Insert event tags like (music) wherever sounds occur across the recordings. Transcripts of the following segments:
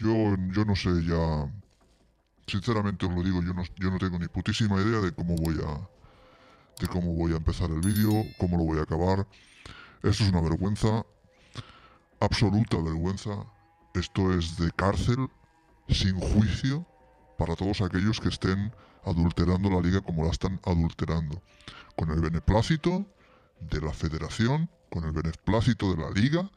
Yo, no sé ya... Sinceramente os lo digo, yo no, yo no tengo ni putísima idea de cómo voy a... De cómo voy a empezar el vídeo, cómo lo voy a acabar. Esto es una vergüenza. Absoluta vergüenza. Esto es de cárcel, sin juicio, para todos aquellos que estén adulterando la liga como la están adulterando. Con el beneplácito de la federación, con el beneplácito de la liga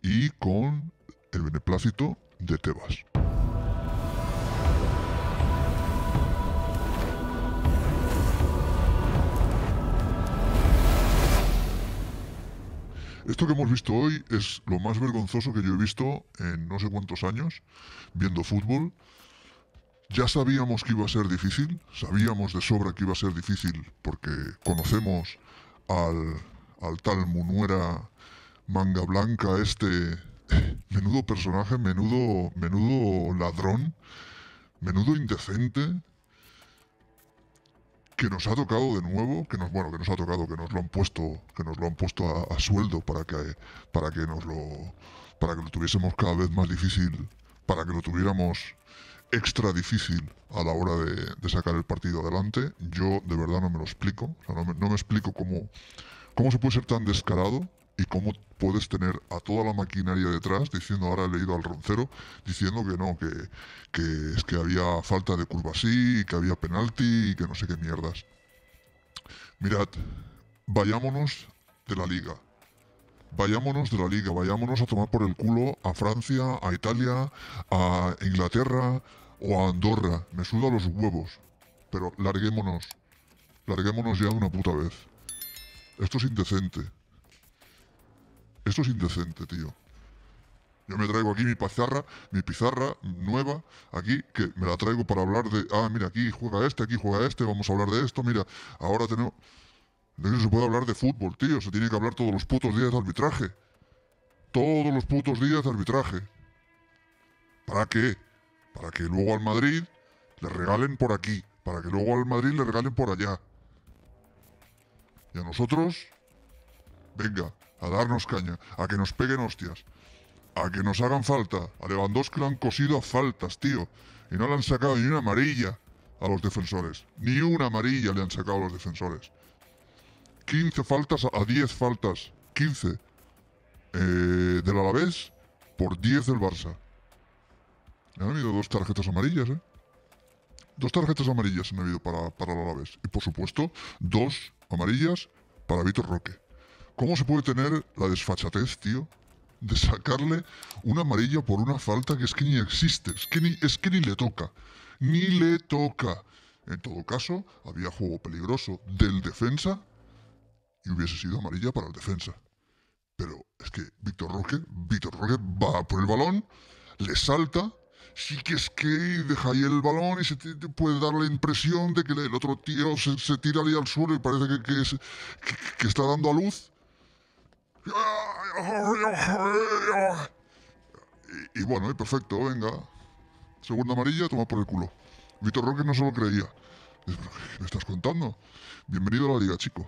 y con el beneplácito de Tebas. Esto que hemos visto hoy es lo más vergonzoso que yo he visto en no sé cuántos años viendo fútbol. Ya sabíamos que iba a ser difícil, sabíamos de sobra que iba a ser difícil porque conocemos al, tal Munuera manga blanca este eh, menudo personaje, menudo, menudo ladrón, menudo indecente que nos ha tocado de nuevo, que nos bueno, que nos ha tocado, que nos lo han puesto, que nos lo han puesto a, sueldo para que para que nos lo para que lo tuviésemos cada vez más difícil, para que lo tuviéramos extra difícil a la hora de, sacar el partido adelante. Yo de verdad no me lo explico, no, me, explico cómo cómo se puede ser tan descarado y cómo puedes tener a toda la maquinaria detrás diciendo, ahora he leído al roncero, diciendo que no, que, es que había falta de curva así, y que había penalti y que no sé qué mierdas. Mirad, vayámonos de la liga. Vayámonos de la liga, vayámonos a tomar por el culo a Francia, a Italia, a Inglaterra o a Andorra. Me suda los huevos. Pero larguémonos. Larguémonos ya una puta vez. Esto es indecente. Esto es indecente, tío. Yo me traigo aquí mi pizarra, mi pizarra nueva, aquí, que me la traigo para hablar de, ah, mira, aquí juega este, aquí juega este, vamos a hablar de esto, mira, ahora tenemos... No se puede hablar de fútbol, tío, se tiene que hablar todos los putos días de arbitraje. Todos los putos días de arbitraje. ¿Para qué? Para que luego al Madrid le regalen por aquí, para que luego al Madrid le regalen por allá. Y a nosotros, venga, a darnos caña, a que nos peguen hostias, a que nos hagan falta. A Lewandowski lo han cosido a faltas, tío. Y no le han sacado ni una amarilla a los defensores. Ni una amarilla le han sacado a los defensores. 15 faltas a 10 faltas. 15 eh, del Alavés por 10 del Barça. Han habido dos tarjetas amarillas, ¿eh? Dos tarjetas amarillas han habido para, para el Alavés. Y por supuesto, dos amarillas para Vitor Roque. ¿Cómo se puede tener la desfachatez, tío, de sacarle una amarilla por una falta que es que ni existe, es que ni, le toca, ni le toca? En todo caso, había juego peligroso del defensa y hubiese sido amarilla para el defensa. Pero es que Víctor Roque, Víctor Roque va por el balón, le salta, sí que es que deja ahí el balón y se puede dar la impresión de que el otro tío se, tira ahí al suelo y parece que está dando a luz y, bueno, perfecto, venga. Segunda amarilla, toma por el culo. Víctor Roque no se lo creía. me estás contando? Bienvenido a la liga, chico.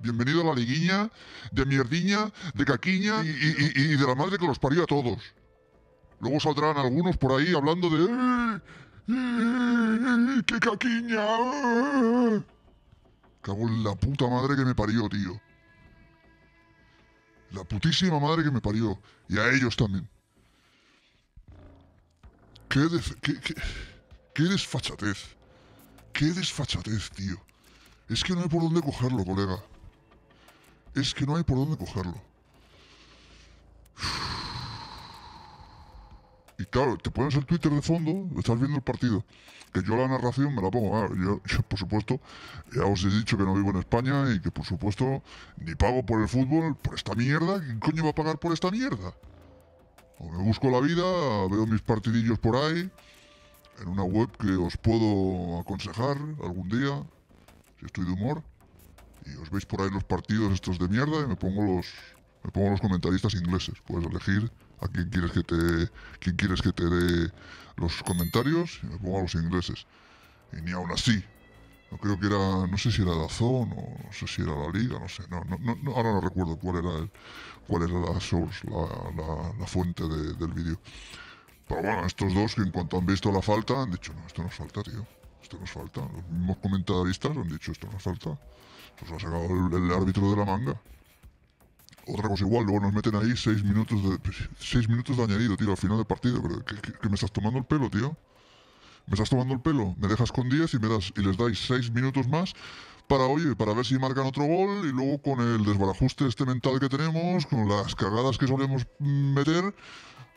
Bienvenido a la liguiña de mierdiña, de caquiña y, y, de la madre que los parió a todos. Luego saldrán algunos por ahí hablando de... ¡Qué caquiña! Cago en la puta madre que me parió, tío. La putísima madre que me parió. Y a ellos también. Qué, desfachatez. Qué desfachatez, tío. Es que no hay por dónde cogerlo, colega. Es que no hay por dónde cogerlo. claro, te pones el Twitter de fondo, estás viendo el partido. Que yo la narración me la pongo. Ah, (laughs) yo, por supuesto, ya os he dicho que no vivo en España y que, por supuesto, ni pago por el fútbol, por esta mierda. ¿Quién coño va a pagar por esta mierda? O me busco la vida, veo mis partidillos por ahí, en una web que os puedo aconsejar algún día, si estoy de humor. Y os veis por ahí los partidos estos de mierda y me pongo los, me pongo los comentaristas ingleses. Puedes elegir a quién quieres que te, quién quieres que te dé los comentarios me pongo a los ingleses. Y ni aún así. No creo que era, no sé si era Dazón o no sé si era la Liga, no sé. No, no, no ahora no recuerdo cuál era el, cuál era la source, la, la, fuente del vídeo. Pero bueno, estos dos que en cuanto han visto la falta han dicho, no, esto nos falta, tío. Esto nos falta. Los mismos comentaristas han dicho, esto nos falta. Nos pues ha sacado el árbitro de la manga otra cosa igual, luego nos meten ahí seis minutos de, pues, seis minutos de añadido, tío, al final del partido. Pero que, me estás tomando el pelo, tío. Me estás tomando el pelo. Me dejas con 10 y, me das, y les dais seis minutos más para, oye, para ver si marcan otro gol y luego con el desbarajuste este mental que tenemos, con las cagadas que solemos meter,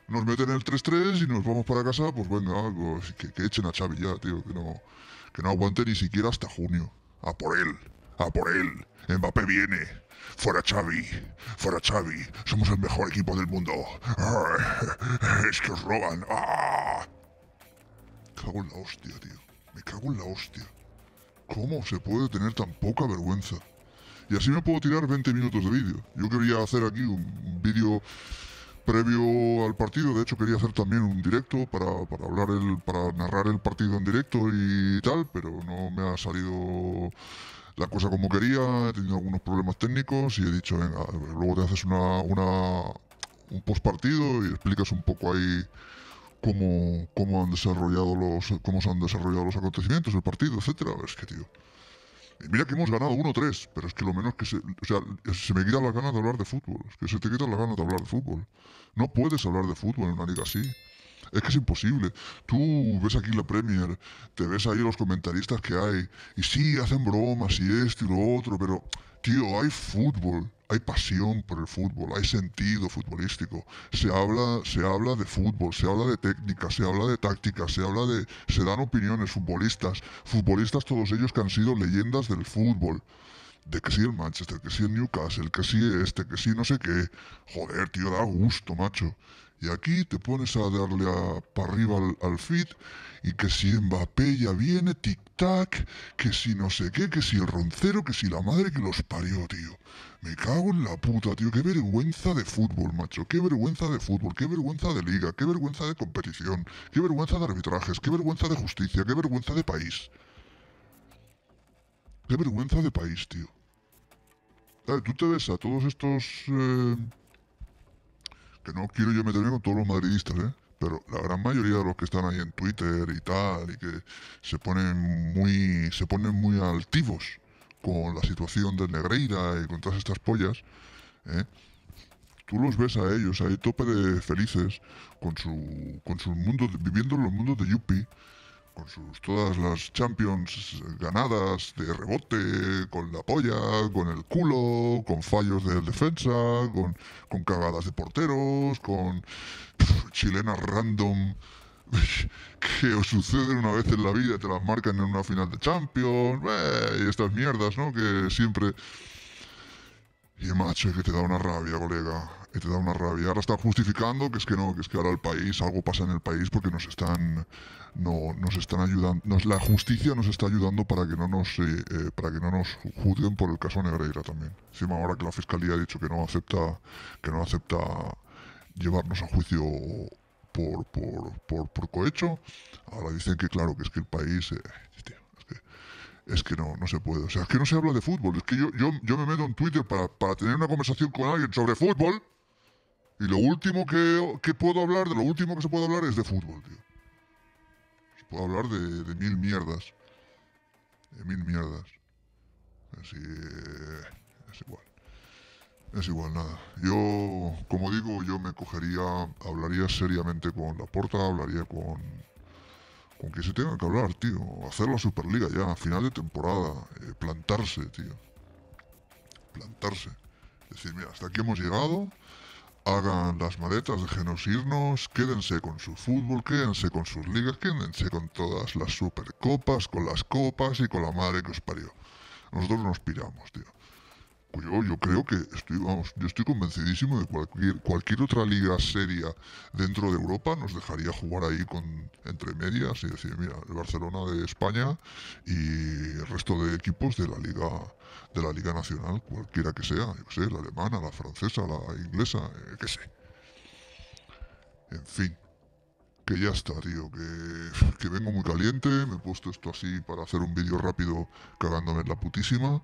nos meten el 3-3 y nos vamos para casa, pues bueno pues, que, echen a Xavi ya, tío, que no, que no aguante ni siquiera hasta junio. A por él. A ah, por él. Mbappé viene. Fuera Xavi, fuera Xavi, somos el mejor equipo del mundo. (laughs) Es que os roban. Me ah. Cago en la hostia, tío. Me cago en la hostia. ¿Cómo se puede tener tan poca vergüenza? Y así me puedo tirar 20 minutos de vídeo. Yo quería hacer aquí un vídeo previo al partido. De hecho, quería hacer también un directo para, para, hablar el, para narrar el partido en directo y tal, pero no me ha salido la cosa como quería, he tenido algunos problemas técnicos y he dicho, venga, luego te haces una, un post partido y explicas un poco ahí cómo, han desarrollado los cómo se han desarrollado los acontecimientos, el partido, etcétera. Es que tío. Y mira que hemos ganado 1-3, pero es que lo menos que se. O sea, se me quitan las ganas de hablar de fútbol. Es que se te quitan las ganas de hablar de fútbol. No puedes hablar de fútbol en una liga así. Es que es imposible. Tú ves aquí la Premier, te ves ahí los comentaristas que hay, y sí, hacen bromas y esto y lo otro, pero, tío, hay fútbol, hay pasión por el fútbol, hay sentido futbolístico. Se habla, se habla de fútbol, se habla de técnica, se habla de táctica, se habla de. se dan opiniones, futbolistas, futbolistas todos ellos que han sido leyendas del fútbol de que sí el Manchester, que sí el Newcastle, que sí este, que sí no sé qué. Joder, tío, da gusto, macho. Y aquí te pones a darle para arriba al, fit y que si Mbappé ya viene, tic-tac, que si no sé qué, que si el roncero, que si la madre que los parió, tío. Me cago en la puta, tío. Qué vergüenza de fútbol, macho. Qué vergüenza de fútbol, qué vergüenza de liga, qué vergüenza de competición, qué vergüenza de arbitrajes, qué vergüenza de justicia, qué vergüenza de país. Qué vergüenza de país, tío. Tú te ves a todos estos... Eh, que no quiero yo meterme con todos los madridistas, ¿eh? pero la gran mayoría de los que están ahí en Twitter y tal, y que se ponen muy, se ponen muy altivos con la situación de Negreira y con todas estas pollas, ¿eh? tú los ves a ellos ahí tope de felices con su, con viviendo en los mundos de Yuppie, con sus todas las Champions ganadas de rebote, con la polla, con el culo, con fallos de defensa, con, con cagadas de porteros, con (laughs) chilenas random (laughs) que os suceden una vez en la vida, te las marcan en una final de Champions, y estas mierdas, ¿no? Que siempre y macho, que te da una rabia, colega. Que te da una rabia. Ahora están justificando que es que no, que es que ahora el país, algo pasa en el país porque nos están, no, nos están ayudando, la justicia nos está ayudando para que no nos, eh, eh, para que no nos juzguen por el caso Negreira también. Encima ahora que la fiscalía ha dicho que no acepta, que no acepta llevarnos a juicio por, por, cohecho, ahora dicen que claro, que es que el país, eh, es que no, no se puede. O sea, es que no se habla de fútbol. Es que yo, yo, yo me meto en Twitter para, tener una conversación con alguien sobre fútbol. Y lo último que, puedo hablar, de lo último que se puede hablar es de fútbol, tío. Se puede hablar de, de mil mierdas. De mil mierdas. Así. Es igual. Es igual, nada. Yo, como digo, yo me cogería, hablaría seriamente con la porta, hablaría con aunque se tenga que hablar, tío. Hacer la Superliga ya, a final de temporada. Eh, plantarse, tío. Plantarse. Es decir, mira, hasta aquí hemos llegado. Hagan las maletas, de irnos, quédense con su fútbol, quédense con sus ligas, quédense con todas las supercopas, con las copas y con la madre que os parió. Nosotros nos piramos, tío yo, creo que estoy, vamos, yo estoy convencidísimo de cualquier cualquier otra liga seria dentro de Europa nos dejaría jugar ahí con entre medias y decir, mira, el Barcelona de España y el resto de equipos de la liga de la liga nacional, cualquiera que sea, yo sé, la alemana, la francesa, la inglesa, eh, qué sé. En fin, que ya está, tío, que, que vengo muy caliente, me he puesto esto así para hacer un vídeo rápido cagándome en la putísima.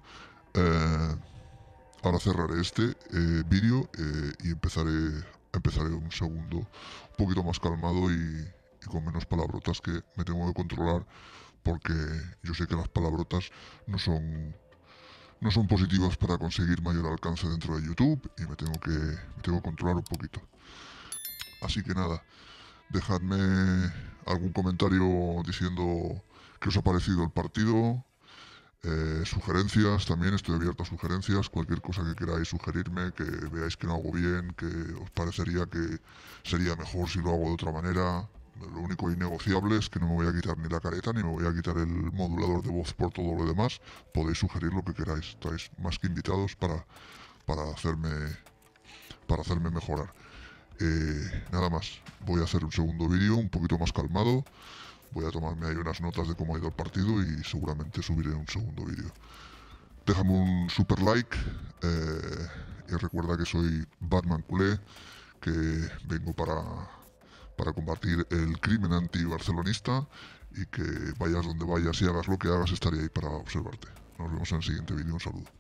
Eh, Ahora cerraré este eh, vídeo eh, y empezaré, empezaré un segundo un poquito más calmado y, con menos palabrotas que me tengo que controlar porque yo sé que las palabrotas no son no son positivas para conseguir mayor alcance dentro de YouTube y me tengo que me tengo que controlar un poquito. Así que nada, dejadme algún comentario diciendo qué os ha parecido el partido, eh, sugerencias, también estoy abierto a sugerencias, cualquier cosa que queráis sugerirme, que veáis que no hago bien, que os parecería que sería mejor si lo hago de otra manera. Lo único innegociable es que no me voy a quitar ni la careta ni me voy a quitar el modulador de voz por todo lo demás. Podéis sugerir lo que queráis, estáis más que invitados para, para, hacerme, para hacerme mejorar. Eh, nada más, voy a hacer un segundo vídeo un poquito más calmado Voy a tomarme ahí unas notas de cómo ha ido el partido y seguramente subiré un segundo vídeo. Déjame un super like eh, y recuerda que soy Batman Culé, que vengo para, para combatir el crimen anti-barcelonista y que vayas donde vayas y hagas lo que hagas, estaré ahí para observarte. Nos vemos en el siguiente vídeo. Un saludo.